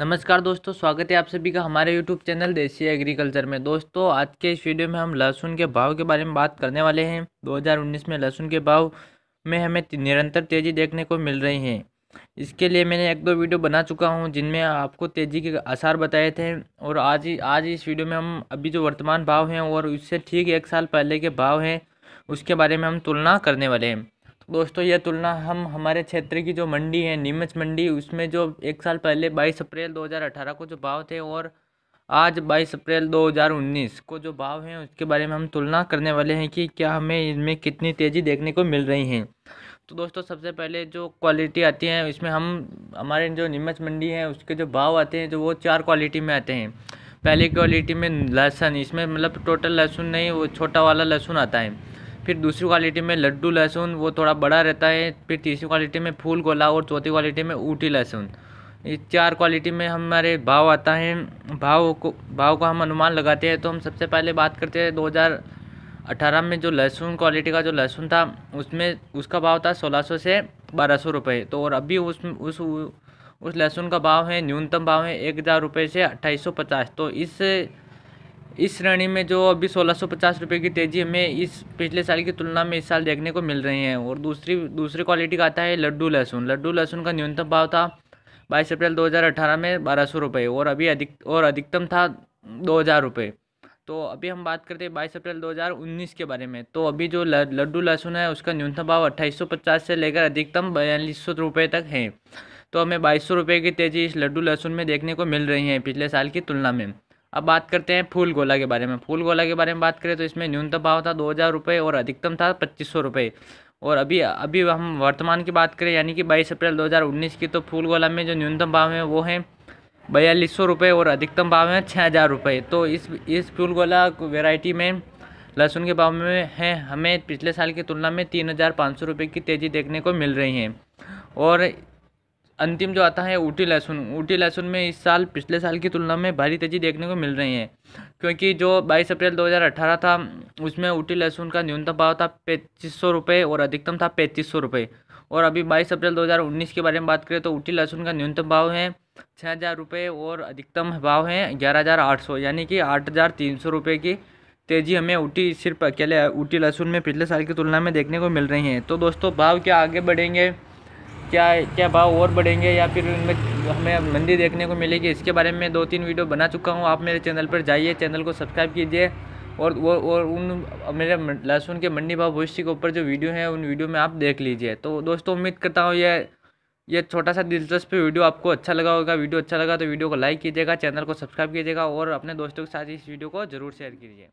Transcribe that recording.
नमस्कार दोस्तों स्वागत है आप सभी का हमारे यूट्यूब चैनल देसी एग्रीकल्चर में दोस्तों आज के इस वीडियो में हम लहसुन के भाव के बारे में बात करने वाले हैं 2019 में लहसुन के भाव में हमें निरंतर तेज़ी देखने को मिल रही है इसके लिए मैंने एक दो वीडियो बना चुका हूँ जिनमें आपको तेज़ी के आसार बताए थे और आज ही आज इस वीडियो में हम अभी जो वर्तमान भाव हैं और उससे ठीक एक साल पहले के भाव हैं उसके बारे में हम तुलना करने वाले हैं दोस्तों यह तुलना हम हमारे क्षेत्र की जो मंडी है नीमच मंडी उसमें जो एक साल पहले बाईस अप्रैल 2018 को जो भाव थे और आज बाईस अप्रैल 2019 को जो भाव हैं उसके बारे में हम तुलना करने वाले हैं कि क्या हमें इनमें कितनी तेज़ी देखने को मिल रही है तो दोस्तों सबसे पहले जो क्वालिटी आती है इसमें हम हमारे जो नीमच मंडी है उसके जो भाव आते हैं जो वो चार क्वालिटी में आते हैं पहली क्वालिटी में लहसुन इसमें मतलब टोटल लहसुन नहीं वो छोटा वाला लहसुन आता है फिर दूसरी क्वालिटी में लड्डू लहसुन वो थोड़ा बड़ा रहता है फिर तीसरी क्वालिटी में फूल गोला और चौथी क्वालिटी में ऊटी लहसुन ये चार क्वालिटी में हमारे भाव आता है भाव को भाव का हम अनुमान लगाते हैं तो हम सबसे पहले बात करते हैं 2018 में जो लहसुन क्वालिटी का जो लहसुन था उसमें उसका भाव था 1600 से 1200 रुपए तो और अभी उस उस उस लहसुन का भाव है न्यूनतम भाव है एक हज़ार रुपये से अट्ठाईस सौ पचास तो इस इस श्रेणी में जो अभी सोलह सौ पचास रुपये की तेज़ी हमें इस पिछले साल की तुलना में इस साल देखने को मिल रही है और दूसरी दूसरी क्वालिटी का आता है लड्डू लहसुन लड्डू लहसुन का न्यूनतम भाव था बाईस अप्रैल 2018 में बारह सौ रुपये और अभी अधिक और अधिकतम था दो हज़ार रुपये तो अभी हम बात करते हैं बाईस अप्रैल 2019 के बारे में तो अभी जो लड्डू लहसुन है उसका न्यूनतम भाव अट्ठाईस से लेकर अधिकतम बयालीस सौ रुपये तक है तो हमें बाईस सौ रुपये की तेज़ी इस लड्डू लहसुन में देखने को मिल रही है पिछले साल की तुलना में अब बात करते हैं फूल गोला के बारे में फूल गोला के बारे में बात करें तो इसमें न्यूनतम भाव था दो हज़ार रुपये और अधिकतम था पच्चीस सौ रुपये और अभी अभी हम वर्तमान की बात करें यानी कि बाईस अप्रैल दो हज़ार उन्नीस की तो फूल गोला में जो न्यूनतम भाव है वो है बयालीस सौ रुपये और अधिकतम भाव है छः हज़ार रुपये तो इस इस फूल गोला वेराइटी में लहसुन के भाव में है हमें पिछले साल की तुलना में तीन हज़ार पाँच सौ रुपये की तेज़ी देखने को मिल रही है और अंतिम जो आता है ऊटी लहसुन ऊटी लहसुन में इस साल पिछले साल की तुलना में भारी तेजी देखने को मिल रही है क्योंकि जो 22 अप्रैल 2018 था उसमें ऊटी लहसुन का न्यूनतम भाव था पैंतीस सौ रुपये और अधिकतम था पैंतीस सौ रुपये और अभी 22 अप्रैल 2019 के बारे में बात करें तो ऊटी लहसुन का न्यूनतम भाव है छः हज़ार रुपये और अधिकतम भाव है ग्यारह हज़ार आठ सौ यानी कि आठ हज़ार तीन सौ रुपये की तेज़ी हमें ऊटी सिर्फ अकेले ऊटी लहसुन में पिछले साल की तुलना में देखने को मिल रही है तो दोस्तों भाव क्या आगे बढ़ेंगे क्या क्या भाव और बढ़ेंगे या फिर उनमें हमें मंदी देखने को मिलेगी इसके बारे में दो तीन वीडियो बना चुका हूँ आप मेरे चैनल पर जाइए चैनल को सब्सक्राइब कीजिए और वो और उन मेरे लहसुन के मंडी भाव भविष्य के ऊपर जो वीडियो है उन वीडियो में आप देख लीजिए तो दोस्तों उम्मीद करता हूँ ये ये छोटा सा दिलचस्प वीडियो आपको अच्छा लगा होगा वीडियो अच्छा लगा तो वीडियो को लाइक कीजिएगा चैनल को सब्सक्राइब कीजिएगा और अपने दोस्तों के साथ इस वीडियो को जरूर शेयर कीजिए